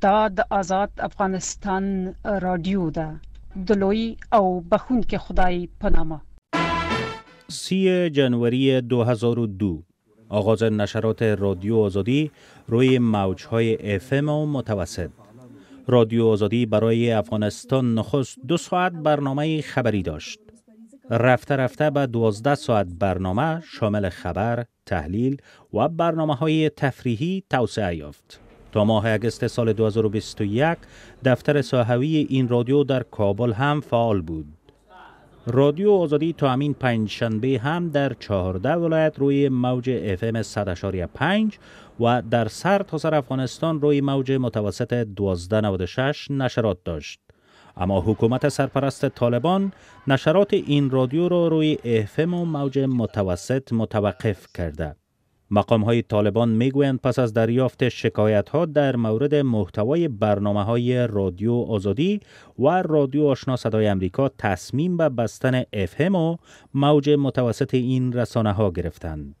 داد د آزاد افغانستان رادیو ده د لوی او که خدای پنامه 3 جنوری 2002 آغاز نشرات رادیو آزادی روی موجهای افم و متوسط رادیو آزادی برای افغانستان نخست دو ساعت برنامه خبری داشت رفته رفته به 12 ساعت برنامه شامل خبر، تحلیل و برنامه های تفریحی توسعه یافت. تا ماه اگست سال 2021 دفتر ساحوی این رادیو در کابل هم فعال بود. رادیو آزادی تا همین پنج شنبه هم در چهارده ولایت روی موج ام پنج و در سر تا سر افغانستان روی موج متوسط 1296 نشرات داشت. اما حکومت سرپرست طالبان نشرات این رادیو را رو روی ام و موج متوسط متوقف کرده. مقام های طالبان میگویند پس از دریافت شکایت ها در مورد محتوای برنامه های رادیو آزادی و رادیو آشنا صدای امریکا تصمیم به بستن افهم و موج متوسط این رسانه ها گرفتند.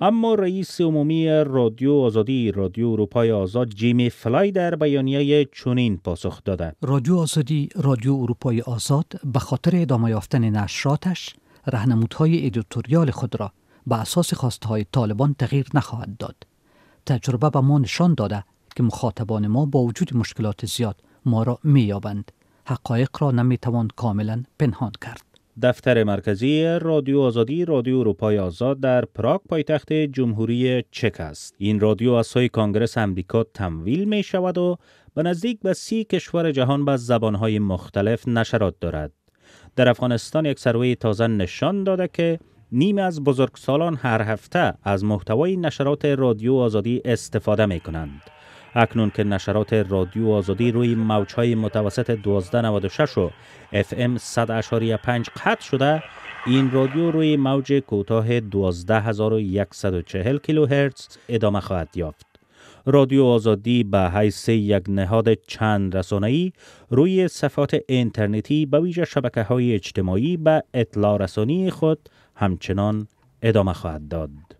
اما رئیس عمومی رادیو آزادی رادیو اروپای آزاد جیمی فلای در بیانیه چنین پاسخ داده رادیو آزادی رادیو اروپای آزاد به خاطر ادامه یافتن نشراتش رهنمودهای ادیتوریال خود را به اساس خواستهای طالبان تغییر نخواهد داد. تجربه به ما نشان داده که مخاطبان ما با وجود مشکلات زیاد ما را مییابند. حقایق را نمیتوان کاملا پنهان کرد. دفتر مرکزی رادیو آزادی رادیو اروپای آزاد در پراگ پایتخت جمهوری چک است. این رادیو از سوی کانگرس امریکا تمویل می شود و به نزدیک به سی کشور جهان به زبانهای مختلف نشرات دارد. در افغانستان یک سروی تازه نشان داده که نیم از بزرگسالان هر هفته از محتوای نشرات رادیو آزادی استفاده می کنند. اکنون که نشرات رادیو آزادی روی های متوسط 1296 و FM 100.5 قطع شده این رادیو روی موج کوتاه 12140 کیلوهرتز ادامه خواهد یافت رادیو آزادی به حیث یک نهاد چند ای روی صفات اینترنتی به ویژه شبکه های اجتماعی به اطلاع رسانی خود همچنان ادامه خواهد داد.